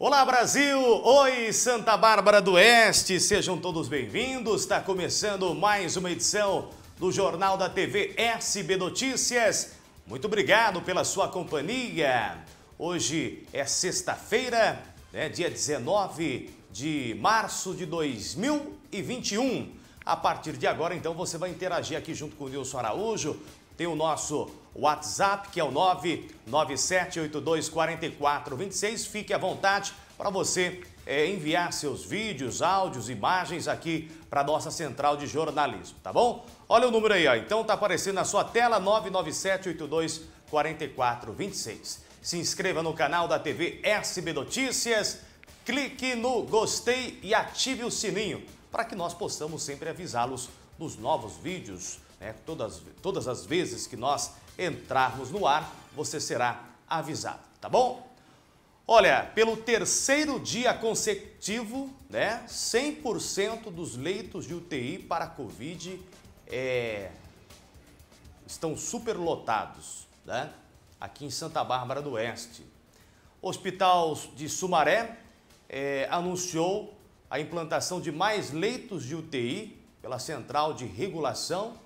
Olá Brasil, oi Santa Bárbara do Oeste, sejam todos bem-vindos. Está começando mais uma edição do Jornal da TV SB Notícias. Muito obrigado pela sua companhia. Hoje é sexta-feira, né, dia 19 de março de 2021. A partir de agora, então, você vai interagir aqui junto com o Nilson Araújo. Tem o nosso WhatsApp, que é o 997824426. Fique à vontade para você é, enviar seus vídeos, áudios, imagens aqui para a nossa central de jornalismo, tá bom? Olha o número aí, ó. então tá aparecendo na sua tela 997824426. Se inscreva no canal da TV SB Notícias, clique no gostei e ative o sininho para que nós possamos sempre avisá-los dos novos vídeos, né? Todas, todas as vezes que nós entrarmos no ar, você será avisado, tá bom? Olha, pelo terceiro dia consecutivo, né, 100% dos leitos de UTI para Covid é, estão superlotados, né? Aqui em Santa Bárbara do Oeste. O Hospital de Sumaré é, anunciou a implantação de mais leitos de UTI pela Central de Regulação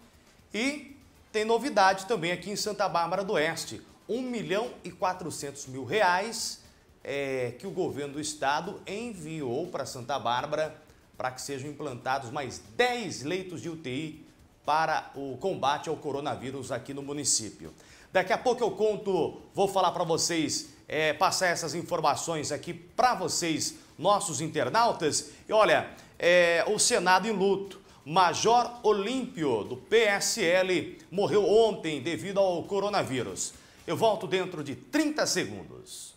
e tem novidade também aqui em Santa Bárbara do Oeste. 1 milhão e 400 mil reais é, que o governo do estado enviou para Santa Bárbara para que sejam implantados mais 10 leitos de UTI para o combate ao coronavírus aqui no município. Daqui a pouco eu conto, vou falar para vocês, é, passar essas informações aqui para vocês, nossos internautas. E olha, é, o Senado em luto. Major Olímpio, do PSL, morreu ontem devido ao coronavírus. Eu volto dentro de 30 segundos.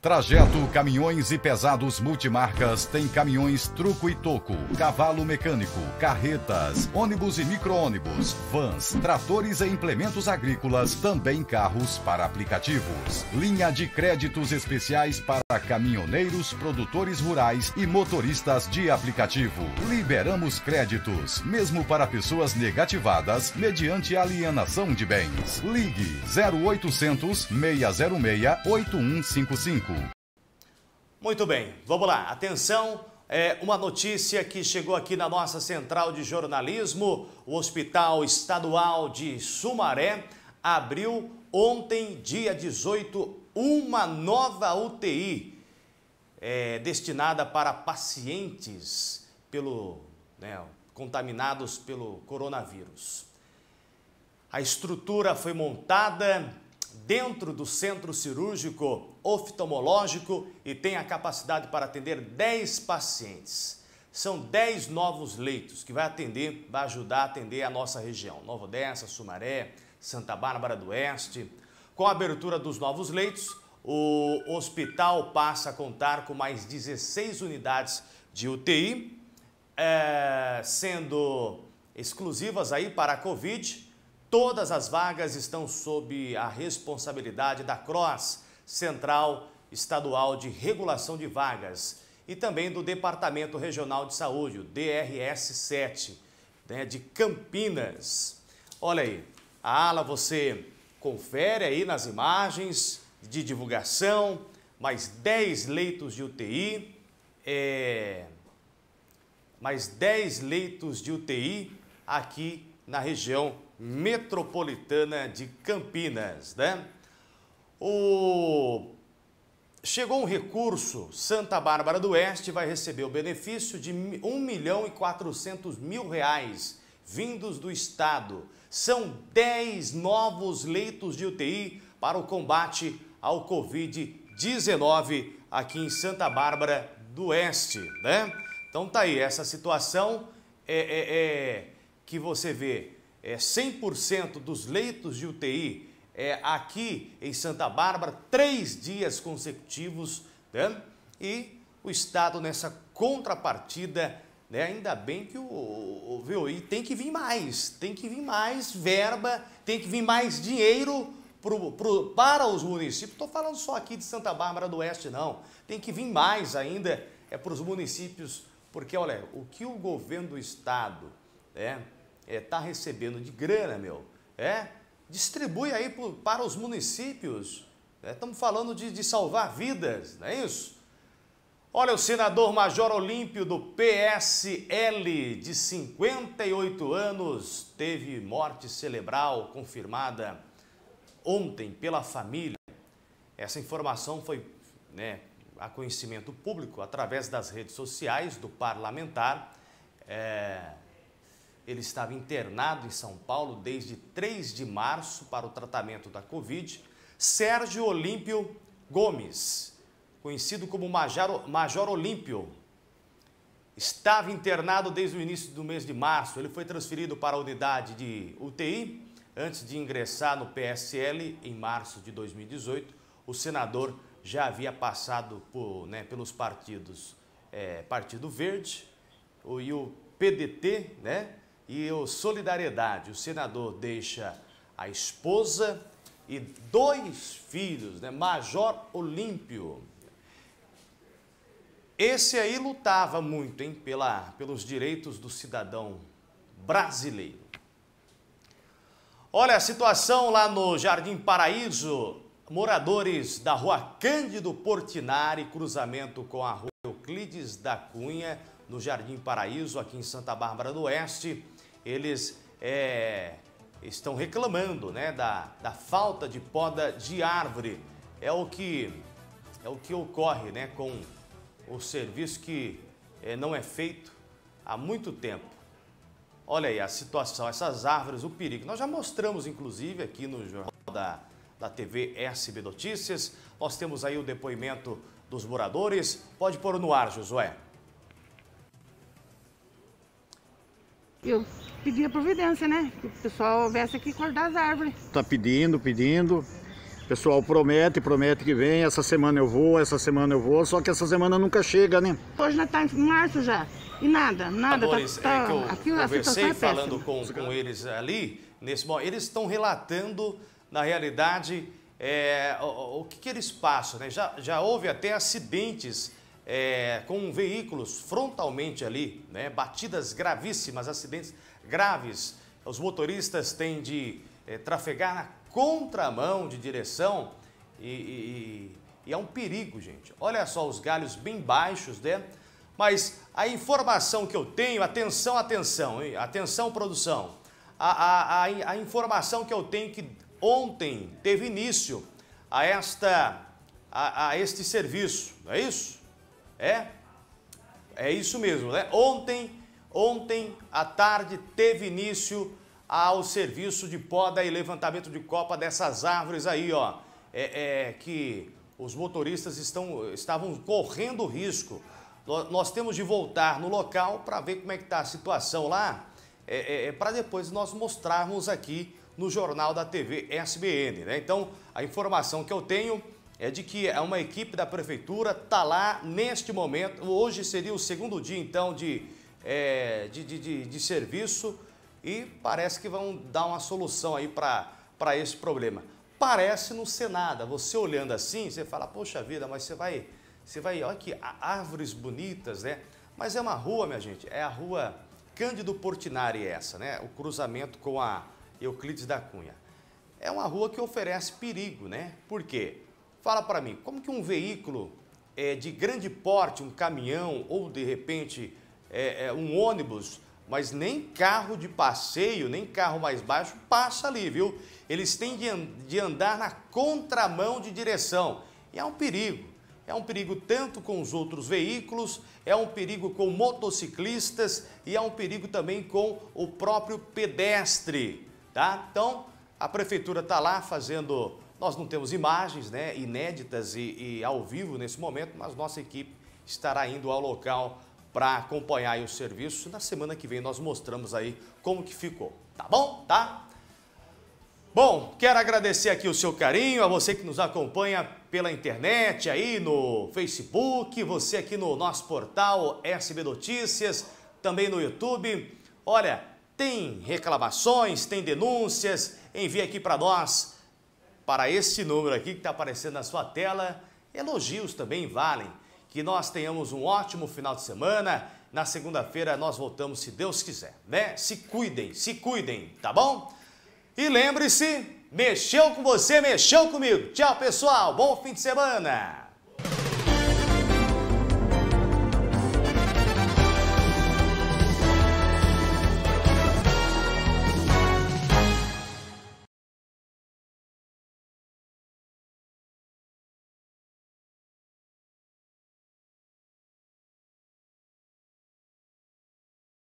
Trajeto Caminhões e Pesados Multimarcas tem caminhões truco e toco, cavalo mecânico, carretas, ônibus e micro-ônibus, vans, tratores e implementos agrícolas, também carros para aplicativos. Linha de créditos especiais para caminhoneiros, produtores rurais e motoristas de aplicativo. Liberamos créditos, mesmo para pessoas negativadas, mediante alienação de bens. Ligue 0800 606 8155. Muito bem, vamos lá. Atenção, é uma notícia que chegou aqui na nossa central de jornalismo. O Hospital Estadual de Sumaré abriu ontem, dia 18, uma nova UTI é, destinada para pacientes pelo, né, contaminados pelo coronavírus. A estrutura foi montada dentro do centro cirúrgico oftalmológico e tem a capacidade para atender 10 pacientes. São 10 novos leitos que vai atender, vai ajudar a atender a nossa região, Nova Odessa, Sumaré, Santa Bárbara do Oeste. Com a abertura dos novos leitos, o hospital passa a contar com mais 16 unidades de UTI, é, eh, sendo exclusivas aí para a Covid, Todas as vagas estão sob a responsabilidade da CROSS, Central Estadual de Regulação de Vagas, e também do Departamento Regional de Saúde, o DRS-7, né, de Campinas. Olha aí, a ala você confere aí nas imagens de divulgação, mais 10 leitos de UTI, é, mais 10 leitos de UTI aqui na região metropolitana de Campinas, né? O... Chegou um recurso, Santa Bárbara do Oeste vai receber o benefício de 1 milhão e 400 mil reais vindos do Estado. São 10 novos leitos de UTI para o combate ao Covid-19 aqui em Santa Bárbara do Oeste, né? Então tá aí, essa situação é, é, é que você vê é, 100% dos leitos de UTI é, aqui em Santa Bárbara, três dias consecutivos, né? e o Estado nessa contrapartida, né? ainda bem que o, o, o VOI tem que vir mais, tem que vir mais verba, tem que vir mais dinheiro pro, pro, para os municípios. Estou falando só aqui de Santa Bárbara do Oeste, não. Tem que vir mais ainda é para os municípios, porque olha, o que o governo do Estado é é, tá recebendo de grana, meu, é, distribui aí para os municípios. Estamos é, falando de, de salvar vidas, não é isso? Olha, o senador Major Olímpio do PSL, de 58 anos, teve morte cerebral confirmada ontem pela família. Essa informação foi né, a conhecimento público através das redes sociais do parlamentar. É, ele estava internado em São Paulo desde 3 de março para o tratamento da Covid. Sérgio Olímpio Gomes, conhecido como Major, Major Olímpio, estava internado desde o início do mês de março. Ele foi transferido para a unidade de UTI antes de ingressar no PSL em março de 2018. O senador já havia passado por, né, pelos partidos é, Partido Verde e o PDT, né? e o Solidariedade. O senador deixa a esposa e dois filhos, né? Major Olímpio. Esse aí lutava muito hein, pela, pelos direitos do cidadão brasileiro. Olha a situação lá no Jardim Paraíso. Moradores da rua Cândido Portinari, cruzamento com a rua Euclides da Cunha, no Jardim Paraíso, aqui em Santa Bárbara do Oeste, eles é, estão reclamando né, da, da falta de poda de árvore. É o que, é o que ocorre né, com o serviço que é, não é feito há muito tempo. Olha aí a situação, essas árvores, o perigo. Nós já mostramos, inclusive, aqui no Jornal da, da TV SB Notícias. Nós temos aí o depoimento dos moradores. Pode pôr no ar, Josué. Eu pedir a providência, né? Que o pessoal viesse aqui cortar as árvores. Tá pedindo, pedindo. O pessoal promete, promete que vem, essa semana eu vou, essa semana eu vou, só que essa semana nunca chega, né? Hoje já tá em março já, e nada, nada. Tá Amores, é tá, tá, é eu aqui conversei falando é com, com eles ali, nesse eles estão relatando, na realidade, é, o, o, que, que eles passam, né? Já, já houve até acidentes é, com veículos frontalmente ali, né? Batidas gravíssimas, acidentes graves. Os motoristas têm de é, trafegar na contramão de direção e, e, e, é um perigo, gente. Olha só os galhos bem baixos, né? Mas a informação que eu tenho, atenção, atenção, hein? atenção produção, a, a, a, a informação que eu tenho que ontem teve início a, esta, a, a este serviço, não é isso? É? É isso mesmo, né? Ontem Ontem à tarde teve início ao serviço de poda e levantamento de copa dessas árvores aí, ó, é, é que os motoristas estão, estavam correndo risco. Nós temos de voltar no local para ver como é que está a situação lá, é, é, é para depois nós mostrarmos aqui no Jornal da TV SBN. Né? Então, a informação que eu tenho é de que é uma equipe da prefeitura está lá neste momento. Hoje seria o segundo dia, então, de é, de, de, de, serviço e parece que vão dar uma solução aí para esse problema. Parece não ser nada. Você olhando assim, você fala, poxa vida, mas você vai, você vai, olha que árvores bonitas, né? Mas é uma rua, minha gente, é a rua Cândido Portinari é essa, né? O cruzamento com a Euclides da Cunha. É uma rua que oferece perigo, né? Por quê? Fala para mim, como que um veículo é, de grande porte, um caminhão ou de repente é, é, um ônibus, mas nem carro de passeio, nem carro mais baixo passa ali, viu? Eles têm de, de andar na contramão de direção. E é um perigo. É um perigo tanto com os outros veículos, é um perigo com motociclistas e é um perigo também com o próprio pedestre, tá? Então, a prefeitura está lá fazendo... Nós não temos imagens né, inéditas e, e ao vivo nesse momento, mas nossa equipe estará indo ao local para acompanhar o serviço. Na semana que vem nós mostramos aí como que ficou, tá bom? Tá? Bom, quero agradecer aqui o seu carinho, a você que nos acompanha pela internet, aí no Facebook, você aqui no nosso portal SB Notícias, também no YouTube. Olha, tem reclamações, tem denúncias, envie aqui para nós, para esse número aqui que está aparecendo na sua tela. Elogios também valem que nós tenhamos um ótimo final de semana. Na segunda-feira nós voltamos, se Deus quiser, né? Se cuidem, se cuidem, tá bom? E lembre-se, mexeu com você, mexeu comigo. Tchau, pessoal. Bom fim de semana.